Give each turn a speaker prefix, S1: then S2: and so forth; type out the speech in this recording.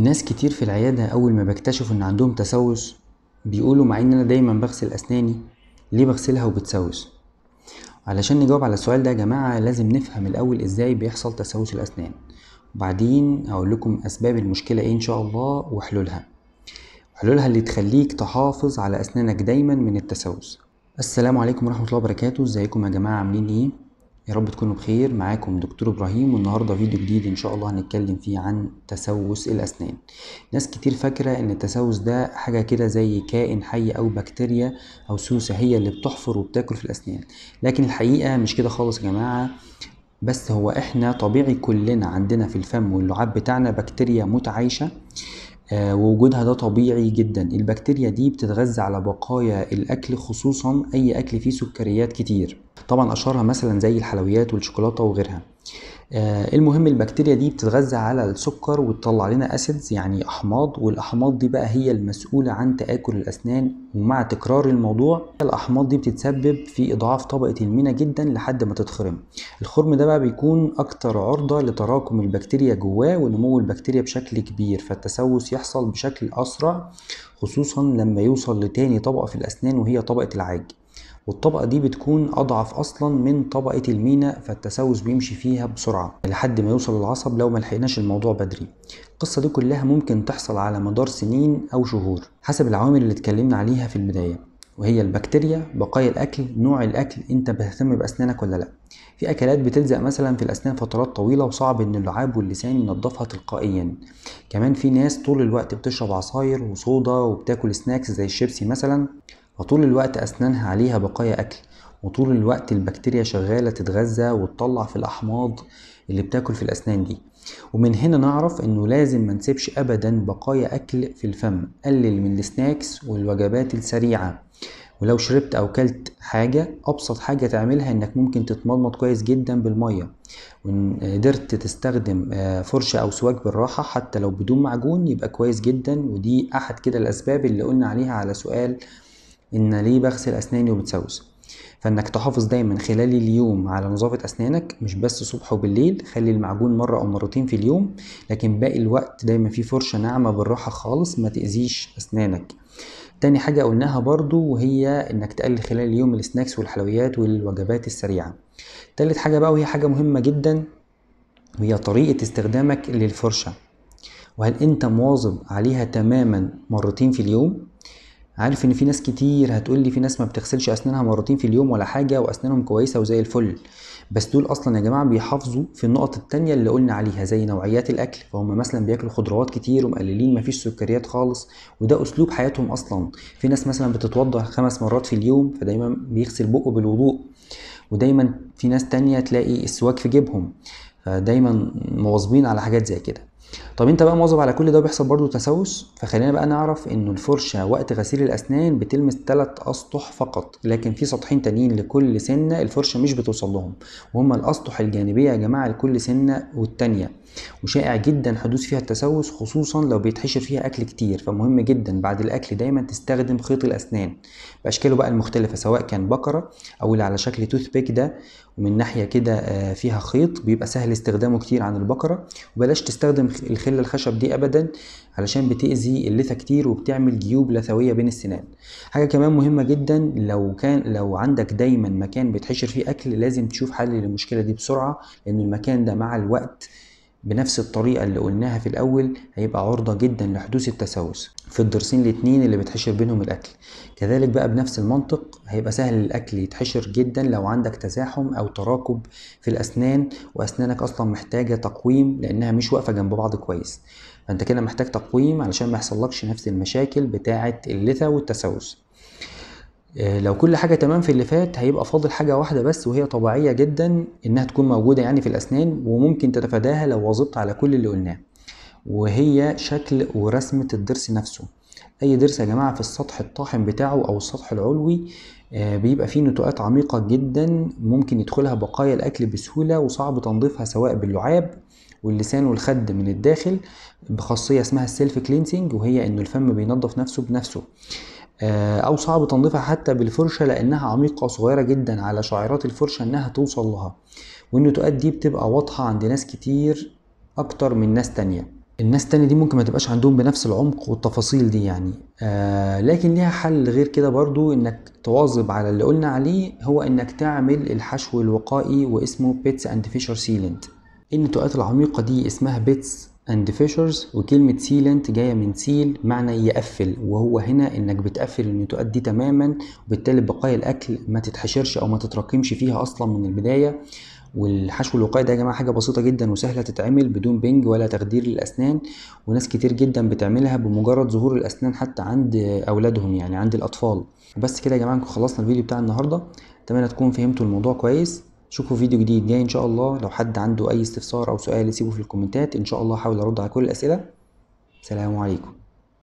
S1: ناس كتير في العيادة أول ما بكتشف إن عندهم تسوس بيقولوا مع إن أنا دايما بغسل أسناني ليه بغسلها وبتسوس؟ علشان نجاوب على السؤال ده يا جماعة لازم نفهم الأول إزاي بيحصل تسوس الأسنان وبعدين أقول لكم أسباب المشكلة إيه إن شاء الله وحلولها حلولها اللي تخليك تحافظ على أسنانك دايما من التسوس السلام عليكم ورحمة الله وبركاته ازيكم يا جماعة عاملين ايه يا رب تكونوا بخير معاكم دكتور ابراهيم والنهارده فيديو جديد ان شاء الله هنتكلم فيه عن تسوس الاسنان ناس كتير فاكره ان التسوس ده حاجه كده زي كائن حي او بكتيريا او سوسه هي اللي بتحفر وبتاكل في الاسنان لكن الحقيقه مش كده خالص يا جماعه بس هو احنا طبيعي كلنا عندنا في الفم واللعاب بتاعنا بكتيريا متعايشه آه، ووجودها ده طبيعي جدا البكتيريا دي بتتغذى على بقايا الاكل خصوصا اي اكل فيه سكريات كتير طبعا اشهرها مثلا زي الحلويات والشوكولاته وغيرها آه، المهم البكتيريا دي بتتغذى على السكر وتطلع لنا اسيدز يعني احماض والاحماض دي بقى هي المسؤوله عن تاكل الاسنان ومع تكرار الموضوع الاحماض دي بتتسبب في اضعاف طبقه المينا جدا لحد ما تتخرم الخرم ده بقى بيكون اكتر عرضه لتراكم البكتيريا جواه ونمو البكتيريا بشكل كبير فالتسوس يحصل بشكل اسرع خصوصا لما يوصل لتاني طبقه في الاسنان وهي طبقه العاج والطبقة دي بتكون أضعف أصلا من طبقة المينا فالتسوس بيمشي فيها بسرعة لحد ما يوصل العصب لو ما لحقناش الموضوع بدري القصة دي كلها ممكن تحصل على مدار سنين أو شهور حسب العوامل اللي اتكلمنا عليها في البداية وهي البكتيريا بقايا الاكل نوع الاكل انت بتهتم باسنانك ولا لا في اكلات بتلزق مثلا في الاسنان فترات طويله وصعب ان اللعاب واللسان ينضفها تلقائيا كمان في ناس طول الوقت بتشرب عصاير وصودا وبتاكل سناكس زي الشيبسي مثلا فطول الوقت اسنانها عليها بقايا اكل وطول الوقت البكتيريا شغاله تتغذى وتطلع في الاحماض اللي بتاكل في الأسنان دي ومن هنا نعرف إنه لازم ما نسيبش أبدا بقايا أكل في الفم قلل من السناكس والوجبات السريعة ولو شربت أو كلت حاجة أبسط حاجة تعملها إنك ممكن تتمضمض كويس جدا بالمية وإن قدرت تستخدم آه، فرشة أو سواك بالراحة حتى لو بدون معجون يبقى كويس جدا ودي أحد كده الأسباب اللي قلنا عليها على سؤال إن ليه بغسل أسناني وبتسوس فانك تحافظ دايما خلال اليوم على نظافه اسنانك مش بس صبح وبالليل خلي المعجون مره او مرتين في اليوم لكن باقي الوقت دايما في فرشه ناعمه بالراحه خالص ما تاذيش اسنانك تاني حاجة قلناها برضو وهي انك تقلل خلال اليوم السناكس والحلويات والوجبات السريعة تالت حاجة بقى وهي حاجة مهمة جدا وهي طريقة استخدامك للفرشة وهل انت مواظب عليها تماما مرتين في اليوم عارف ان في ناس كتير هتقول لي في ناس ما بتغسلش اسنانها مرتين في اليوم ولا حاجه واسنانهم كويسه وزي الفل بس دول اصلا يا جماعه بيحافظوا في النقط التانية اللي قلنا عليها زي نوعيات الاكل فهم مثلا بياكلوا خضروات كتير ومقللين مفيش سكريات خالص وده اسلوب حياتهم اصلا في ناس مثلا بتتوضا خمس مرات في اليوم فدايما بيغسل بقه بالوضوء ودايما في ناس تانية تلاقي السواك في جيبهم فدايما مواظبين على حاجات زي كده طب انت بقى مواظب على كل ده بيحصل برضو تسوس فخلينا بقى نعرف ان الفرشه وقت غسيل الاسنان بتلمس ثلاث اسطح فقط لكن في سطحين تانيين لكل سنه الفرشه مش بتوصل لهم وهما الاسطح الجانبيه يا جماعه لكل سنه والتانيه وشائع جدا حدوث فيها التسوس خصوصا لو بيتحشر فيها اكل كتير فمهم جدا بعد الاكل دايما تستخدم خيط الاسنان باشكاله بقى المختلفه سواء كان بكره او اللي على شكل توث بيك ده ومن ناحيه كده آه، فيها خيط بيبقى سهل استخدامه كتير عن البقره وبلاش تستخدم الخله الخشب دي ابدا علشان بتاذي اللثه كتير وبتعمل جيوب لثويه بين السنان حاجه كمان مهمه جدا لو كان لو عندك دايما مكان بتحشر فيه اكل لازم تشوف حل للمشكله دي بسرعه لان المكان ده مع الوقت بنفس الطريقة اللي قلناها في الأول هيبقى عرضة جدا لحدوث التسوس في الضرسين الاتنين اللي بتحشر بينهم الأكل كذلك بقى بنفس المنطق هيبقى سهل الأكل يتحشر جدا لو عندك تزاحم أو تراكب في الأسنان وأسنانك أصلا محتاجة تقويم لأنها مش واقفة جنب بعض كويس فأنت كده محتاج تقويم علشان ما يحصلكش نفس المشاكل بتاعة اللثة والتسوس آه، لو كل حاجة تمام في اللي فات هيبقى فاضل حاجة واحدة بس وهي طبيعية جدا إنها تكون موجودة يعني في الأسنان وممكن تتفاداها لو واظبت على كل اللي قلناه وهي شكل ورسمة الضرس نفسه أي ضرس يا جماعة في السطح الطاحن بتاعه أو السطح العلوي آه، بيبقى فيه نتوءات عميقة جدا ممكن يدخلها بقايا الأكل بسهولة وصعب تنظيفها سواء باللعاب واللسان والخد من الداخل بخاصية اسمها السيلف كلينسنج وهي إنه الفم بينظف نفسه بنفسه آه، او صعب تنظيفها حتى بالفرشه لانها عميقه صغيره جدا على شعيرات الفرشه انها توصل لها تؤدي دي بتبقى واضحه عند ناس كتير اكتر من ناس تانية الناس تانية دي ممكن ما تبقاش عندهم بنفس العمق والتفاصيل دي يعني آه لكن ليها حل غير كده برضو انك تواظب على اللي قلنا عليه هو انك تعمل الحشو الوقائي واسمه بيتس اند فيشر سيلنت النتوءات العميقه دي اسمها بيتس and fissures وكلمة سيلنت جاية من سيل معنى يقفل وهو هنا انك بتقفل ان تؤدي تماما وبالتالي بقايا الاكل ما تتحشرش او ما تتراكمش فيها اصلا من البداية والحشو الوقاية ده يا جماعه حاجه بسيطه جدا وسهله تتعمل بدون بنج ولا تخدير للاسنان وناس كتير جدا بتعملها بمجرد ظهور الاسنان حتى عند اولادهم يعني عند الاطفال بس كده يا جماعه نكون خلصنا الفيديو بتاع النهارده اتمنى تكون فهمتوا الموضوع كويس شوفوا فيديو جديد جاي ان شاء الله لو حد عنده اي استفسار او سؤال سيبه في الكومنتات ان شاء الله هحاول ارد على كل الاسئله سلام عليكم